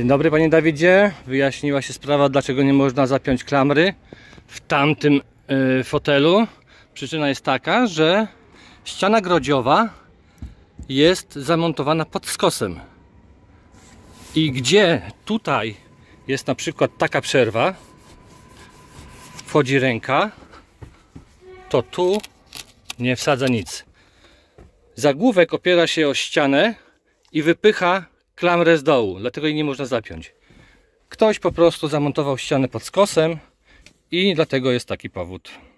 Dzień dobry panie Dawidzie. Wyjaśniła się sprawa, dlaczego nie można zapiąć klamry w tamtym e, fotelu. Przyczyna jest taka, że ściana grodziowa jest zamontowana pod skosem. I gdzie tutaj jest na przykład taka przerwa, wchodzi ręka, to tu nie wsadza nic. Zagłówek opiera się o ścianę i wypycha klamrę z dołu, dlatego jej nie można zapiąć. Ktoś po prostu zamontował ścianę pod skosem i dlatego jest taki powód.